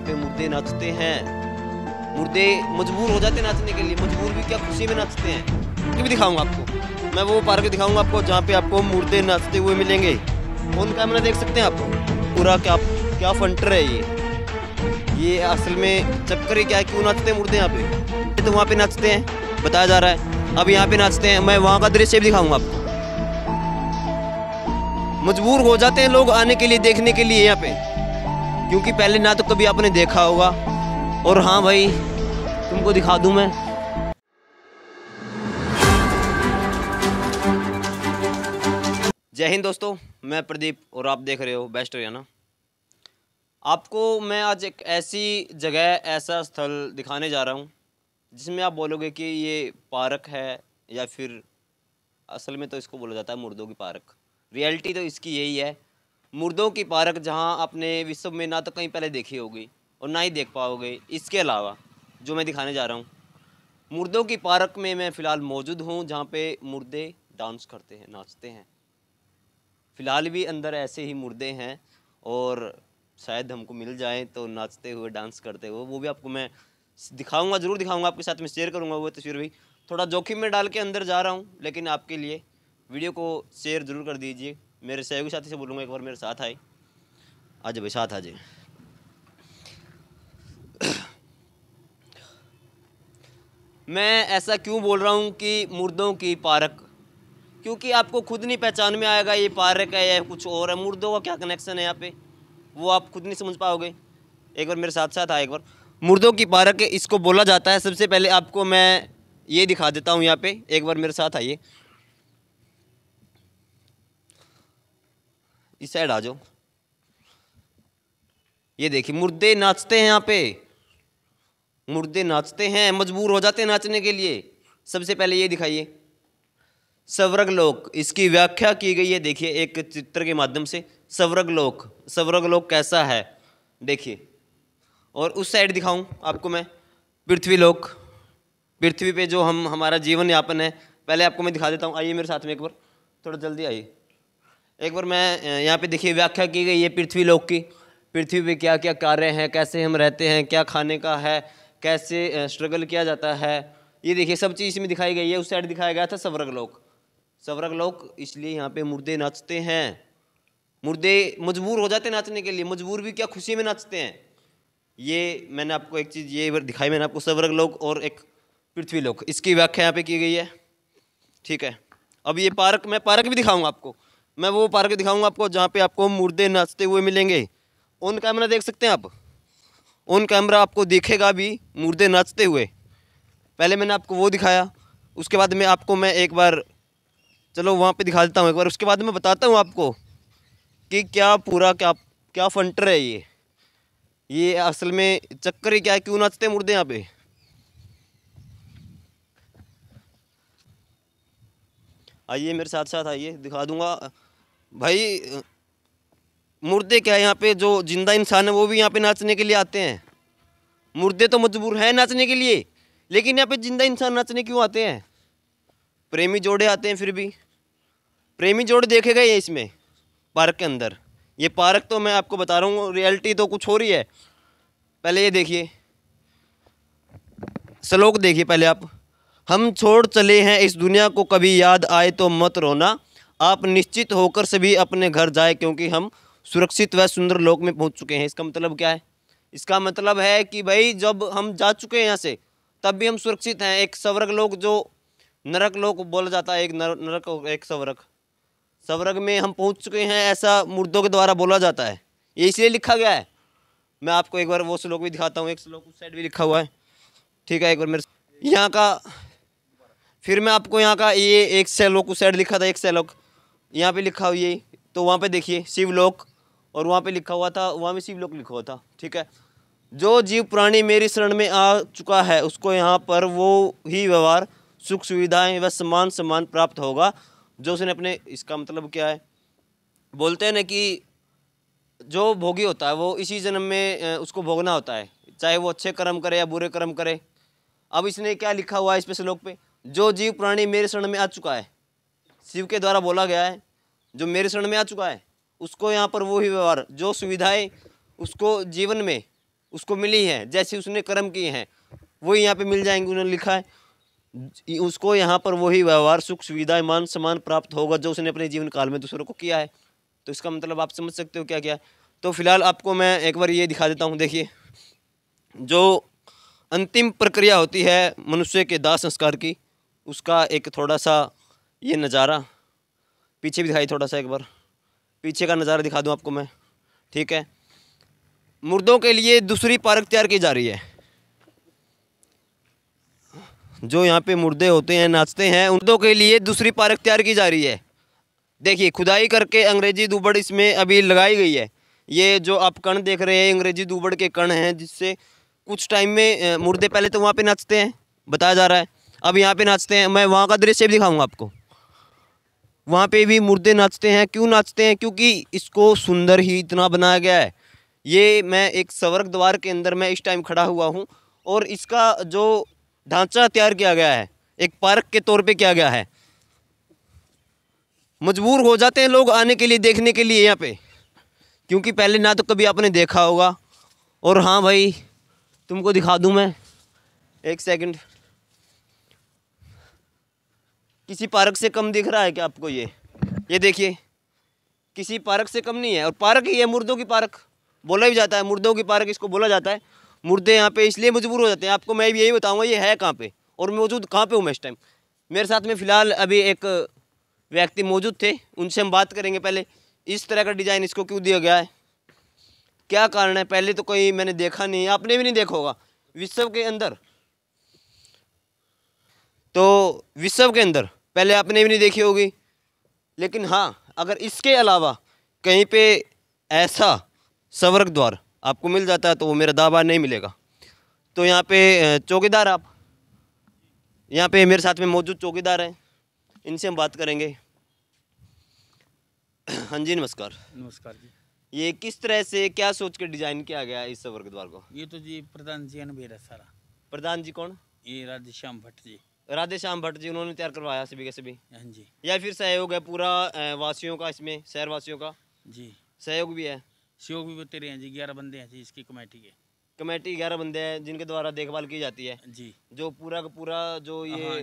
यहाँ पे मुर्दे नाचते हैं मुर्दे मजबूर हो जाते नाचने के लिए मजबूर भी क्या खुशी में नाचते हैं ये भी दिखाऊंगा आपको मैं वो पार्क दिखाऊंगा आपको जहाँ पे आपको मुर्दे नाचते हुए मिलेंगे फोन कैमरा देख सकते हैं आप पूरा क्या क्या फंटर है ये ये असल में चक्कर ही क्या है क्यों नाचते हैं मुर्दे यहाँ पे तो वहाँ पे नाचते हैं बताया जा रहा है अब यहाँ पे नाचते हैं मैं वहाँ का दृश्य भी दिखाऊंगा आपको मजबूर हो जाते हैं लोग आने के लिए देखने के लिए यहाँ पे क्योंकि पहले ना तो कभी आपने देखा होगा और हाँ भाई तुमको दिखा दूँ मैं जय हिंद दोस्तों मैं प्रदीप और आप देख रहे हो बेस्ट हरियाणा आपको मैं आज एक ऐसी जगह ऐसा स्थल दिखाने जा रहा हूँ जिसमें आप बोलोगे कि ये पार्क है या फिर असल में तो इसको बोला जाता है मुर्दों की पार्क रियलिटी तो इसकी यही है मुर्दों की पार्क जहाँ आपने विश्व में ना तो कहीं पहले देखी होगी और ना ही देख पाओगे इसके अलावा जो मैं दिखाने जा रहा हूँ मुर्दों की पार्क में मैं फ़िलहाल मौजूद हूँ जहाँ पे मुर्दे डांस करते हैं नाचते हैं फ़िलहाल भी अंदर ऐसे ही मुर्दे हैं और शायद हमको मिल जाए तो नाचते हुए डांस करते हुए वो भी आपको मैं दिखाऊंगा ज़रूर दिखाऊंगा आपके साथ में शेयर करूंगा वो तस्वीर भी थोड़ा जोखिम में डाल के अंदर जा रहा हूँ लेकिन आपके लिए वीडियो को शेयर ज़रूर कर दीजिए मेरे सहयोगी साथी से बोलूँगा एक बार मेरे साथ आए आज भाई साथ आ जाए मैं ऐसा क्यों बोल रहा हूँ कि मुर्दों की पारक क्योंकि आपको खुद नहीं पहचान में आएगा ये पारक है या कुछ और है मुर्दों का क्या कनेक्शन है यहाँ पे वो आप खुद नहीं समझ पाओगे एक बार मेरे साथ साथ आए एक बार मुर्दों की पारक इसको बोला जाता है सबसे पहले आपको मैं ये दिखा देता हूँ यहाँ पे एक बार मेरे साथ आइए इस साइड आ जाओ ये देखिए मुर्दे नाचते हैं यहाँ पे मुर्दे नाचते हैं मजबूर हो जाते हैं नाचने के लिए सबसे पहले ये दिखाइए सवरग लोक इसकी व्याख्या की गई है देखिए एक चित्र के माध्यम से सवरग लोक सवरग लोक कैसा है देखिए और उस साइड दिखाऊं आपको मैं पृथ्वी लोक पृथ्वी पे जो हम हमारा जीवन यापन है पहले आपको मैं दिखा देता हूँ आइए मेरे साथ में एक बार थोड़ा जल्दी आइए एक बार मैं यहाँ पे देखिए व्याख्या की गई है पृथ्वी लोक की पृथ्वी पे क्या क्या कार्य हैं कैसे हम रहते हैं क्या खाने का है कैसे स्ट्रगल किया जाता है ये देखिए सब चीज़ इसमें दिखाई गई है उस साइड दिखाया गया था सवरग लोक सवरग लोक इसलिए यहाँ पे मुर्दे नाचते हैं मुर्दे मजबूर हो जाते हैं नाचने के लिए मजबूर भी क्या खुशी में नाचते हैं ये मैंने आपको एक चीज़ ये दिखाई मैंने आपको सवरग लोक और एक पृथ्वी लोक इसकी व्याख्या यहाँ पे की गई है ठीक है अब ये पार्क मैं पार्क भी दिखाऊंगा आपको मैं वो पार्क दिखाऊंगा आपको जहाँ पे आपको मुर्दे नाचते हुए मिलेंगे ऑन कैमरा देख सकते हैं आप ऑन कैमरा आपको देखेगा भी मुर्दे नाचते हुए पहले मैंने आपको वो दिखाया उसके बाद में आपको मैं एक बार चलो वहाँ पे दिखा देता हूँ एक बार उसके बाद मैं बताता हूँ आपको कि क्या पूरा क्या क्या फंटर है ये ये असल में चक्कर ही क्या है क्यों नाचते हैं मुर्दे यहाँ पे आइए मेरे साथ साथ आइए दिखा दूंगा भाई मुर्दे क्या है यहाँ पे जो जिंदा इंसान है वो भी यहाँ पे नाचने के लिए आते हैं मुर्दे तो मजबूर हैं नाचने के लिए लेकिन यहाँ पे जिंदा इंसान नाचने क्यों आते हैं प्रेमी जोड़े आते हैं फिर भी प्रेमी जोड़े देखे गए इसमें पार्क के अंदर ये पार्क तो मैं आपको बता रहा हूँ रियलिटी तो कुछ हो रही है पहले ये देखिए श्लोक देखिए पहले आप हम छोड़ चले हैं इस दुनिया को कभी याद आए तो मत रोना आप निश्चित होकर सभी अपने घर जाए क्योंकि हम सुरक्षित व सुंदर लोक में पहुंच चुके हैं इसका मतलब क्या है इसका मतलब है कि भाई जब हम जा चुके हैं यहाँ से तब भी हम सुरक्षित हैं एक सवर्ग लोक जो नरक लोक बोला जाता है एक नर, नरक एक सवर्ग सवर्ग में हम पहुंच चुके हैं ऐसा मुर्दों के द्वारा बोला जाता है ये इसलिए लिखा गया है मैं आपको एक बार वो श्लोक भी दिखाता हूँ एक श्लोक उस साइड भी लिखा हुआ है ठीक है एक बार मेरे यहाँ का फिर मैं आपको यहाँ का ये एक श्लोक उस साइड लिखा था एक श्लोक यहाँ पे लिखा हुई है तो वहाँ पे देखिए शिवलोक और वहाँ पे लिखा हुआ था वहाँ भी शिवलोक लिखा हुआ था ठीक है जो जीव प्राणी मेरी शरण में आ चुका है उसको यहाँ पर वो ही व्यवहार सुख सुविधाएं व समान समान प्राप्त होगा जो उसने अपने इसका मतलब क्या है बोलते हैं ना कि जो भोगी होता है वो इसी जन्म में उसको भोगना होता है चाहे वो अच्छे कर्म करे या बुरे कर्म करे अब इसने क्या लिखा हुआ है इस पे श्लोक पे जो जीव प्राणी मेरे शरण में आ चुका है शिव के द्वारा बोला गया है जो मेरे शरण में आ चुका है उसको यहाँ पर वो ही व्यवहार जो सुविधाएं उसको जीवन में उसको मिली हैं जैसे उसने कर्म किए हैं वही यहाँ पे मिल जाएंगे उन्होंने लिखा है उसको यहाँ पर वही व्यवहार सुख सुविधाएं मान सम्मान प्राप्त होगा जो उसने अपने जीवन काल में दूसरों को किया है तो इसका मतलब आप समझ सकते हो क्या क्या तो फिलहाल आपको मैं एक बार ये दिखा देता हूँ देखिए जो अंतिम प्रक्रिया होती है मनुष्य के दाह संस्कार की उसका एक थोड़ा सा ये नज़ारा पीछे भी दिखाई थोड़ा सा एक बार पीछे का नज़ारा दिखा दूँ आपको मैं ठीक है मुर्दों के लिए दूसरी पार्क तैयार की जा रही है जो यहाँ पे मुर्दे होते हैं नाचते हैं उनदों के लिए दूसरी पार्क तैयार की जा रही है देखिए खुदाई करके अंग्रेजी दुबड़ इसमें अभी लगाई गई है ये जो आप कण देख रहे हैं अंग्रेजी दुबड़ के कण हैं जिससे कुछ टाइम में मुर्दे पहले तो वहाँ पे नाचते हैं बताया जा रहा है अब यहाँ पे नाचते हैं मैं वहाँ का दृश्य भी दिखाऊँगा आपको वहाँ पे भी मुर्दे नाचते हैं क्यों नाचते हैं क्योंकि इसको सुंदर ही इतना बनाया गया है ये मैं एक स्वर्ग द्वार के अंदर मैं इस टाइम खड़ा हुआ हूँ और इसका जो ढांचा तैयार किया गया है एक पार्क के तौर पे किया गया है मजबूर हो जाते हैं लोग आने के लिए देखने के लिए यहाँ पे क्योंकि पहले ना तो कभी आपने देखा होगा और हाँ भाई तुमको दिखा दूँ मैं एक सेकेंड किसी पार्क से कम दिख रहा है क्या आपको ये ये देखिए किसी पार्क से कम नहीं है और पार्क ही है मुर्दों की पार्क बोला भी जाता है मुर्दों की पार्क इसको बोला जाता है मुर्दे यहाँ पे इसलिए मजबूर हो जाते हैं आपको मैं भी यही बताऊँगा ये है कहाँ पे और मौजूद कहाँ पे हूँ मैं इस टाइम मेरे साथ में फ़िलहाल अभी एक व्यक्ति मौजूद थे उनसे हम बात करेंगे पहले इस तरह का डिज़ाइन इसको क्यों दिया गया है क्या कारण है पहले तो कोई मैंने देखा नहीं आपने भी नहीं देखा होगा विश्व के अंदर तो विश्व के अंदर पहले आपने भी नहीं देखी होगी लेकिन हाँ अगर इसके अलावा कहीं पे ऐसा सवर्ग द्वार आपको मिल जाता है तो वो मेरा दावा नहीं मिलेगा तो यहाँ पे चौकीदार आप यहाँ पे मेरे साथ में मौजूद चौकीदार हैं इनसे हम बात करेंगे हाँ जी नमस्कार नमस्कार जी ये किस तरह से क्या सोच के डिजाइन किया गया इस सवर्ग द्वार को ये तो जी प्रधान जी अनबेरा सारा प्रधान जी कौन ये राधेश्याम भट्ट जी राधे श्याम भट्ट जी उन्होंने तैयार करवाया सभी के सभी हाँ जी या फिर सहयोग है पूरा वासियों का इसमें शहर वासियों का जी सहयोग भी है सहयोग भी होते रहे हैं जी ग्यारह बंदे हैं जी इसकी कमेटी के कमेटी ग्यारह बंदे हैं जिनके द्वारा देखभाल की जाती है जी जो पूरा का पूरा जो ये हाँ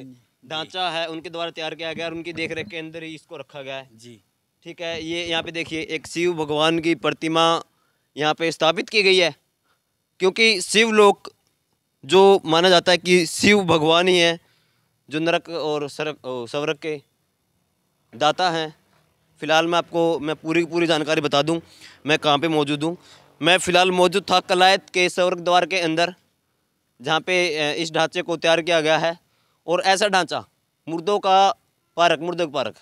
ढांचा है उनके द्वारा तैयार किया गया और उनकी देख रेख के अंदर ही इसको रखा गया है जी ठीक है ये यहाँ पे देखिए एक शिव भगवान की प्रतिमा यहाँ पे स्थापित की गई है क्योंकि शिव लोक जो माना जाता है कि शिव भगवान ही है जो नरक और सरक सवरक के दाता हैं फ़िलहाल मैं आपको मैं पूरी की पूरी जानकारी बता दूं मैं कहाँ पे मौजूद हूँ मैं फ़िलहाल मौजूद था कलायत के सवर्ग द्वार के अंदर जहाँ पे इस ढांचे को तैयार किया गया है और ऐसा ढांचा मुर्दों का पार्क मुर्दों का पार्क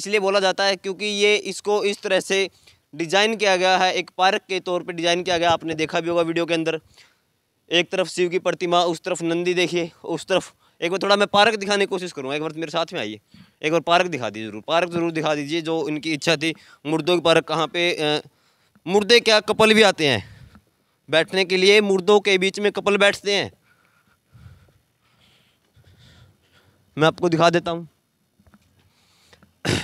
इसलिए बोला जाता है क्योंकि ये इसको इस तरह से डिज़ाइन किया गया है एक पार्क के तौर पर डिज़ाइन किया गया आपने देखा भी होगा वीडियो के अंदर एक तरफ शिव की प्रतिमा उस तरफ नंदी देखिए उस तरफ एक बार थोड़ा मैं पार्क दिखाने की कोशिश करूँगा एक बार तो मेरे साथ में आइए एक बार पार्क दिखा दीजिए जरूर पार्क ज़रूर दिखा दीजिए जो इनकी इच्छा थी मुर्दों के पार्क कहाँ पे मुर्दे क्या कपल भी आते हैं बैठने के लिए मुर्दों के बीच में कपल बैठते हैं मैं आपको दिखा देता हूँ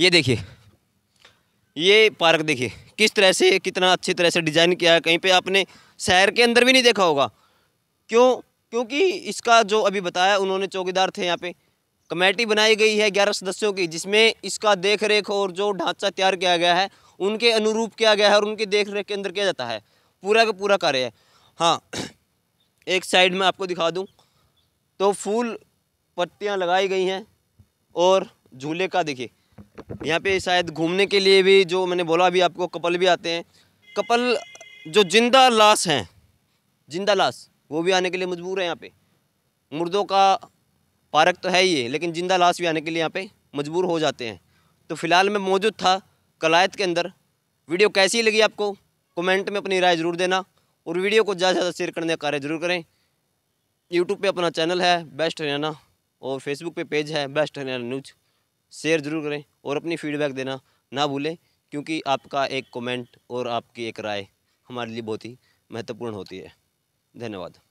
ये देखिए ये पार्क देखिए किस तरह से कितना अच्छी तरह से डिज़ाइन किया है कहीं पे आपने शहर के अंदर भी नहीं देखा होगा क्यों क्योंकि इसका जो अभी बताया उन्होंने चौकीदार थे यहाँ पे कमेटी बनाई गई है ग्यारह सदस्यों की जिसमें इसका देख रेख और जो ढांचा तैयार किया गया है उनके अनुरूप किया गया है और उनकी देख रेख के अंदर किया जाता है पूरा का पूरा कार्य है हाँ एक साइड में आपको दिखा दूँ तो फूल पत्तियाँ लगाई गई हैं और झूले का देखिए यहाँ पे शायद घूमने के लिए भी जो मैंने बोला भी आपको कपल भी आते हैं कपल जो जिंदा लाश हैं जिंदा लाश वो भी आने के लिए मजबूर है यहाँ पे मुर्दों का पार्क तो है ही है लेकिन जिंदा लाश भी आने के लिए यहाँ पे मजबूर हो जाते हैं तो फ़िलहाल मैं मौजूद था कलायत के अंदर वीडियो कैसी लगी आपको कमेंट में अपनी राय ज़रूर देना और वीडियो को ज़्यादा से ज़्यादा शेयर करने का कार्य ज़रूर करें यूट्यूब पर अपना चैनल है बेस्ट हरियाणा और फेसबुक पे पेज है बेस्ट हरियाणा न्यूज शेयर ज़रूर करें और अपनी फीडबैक देना ना भूलें क्योंकि आपका एक कमेंट और आपकी एक राय हमारे लिए बहुत ही महत्वपूर्ण होती है धन्यवाद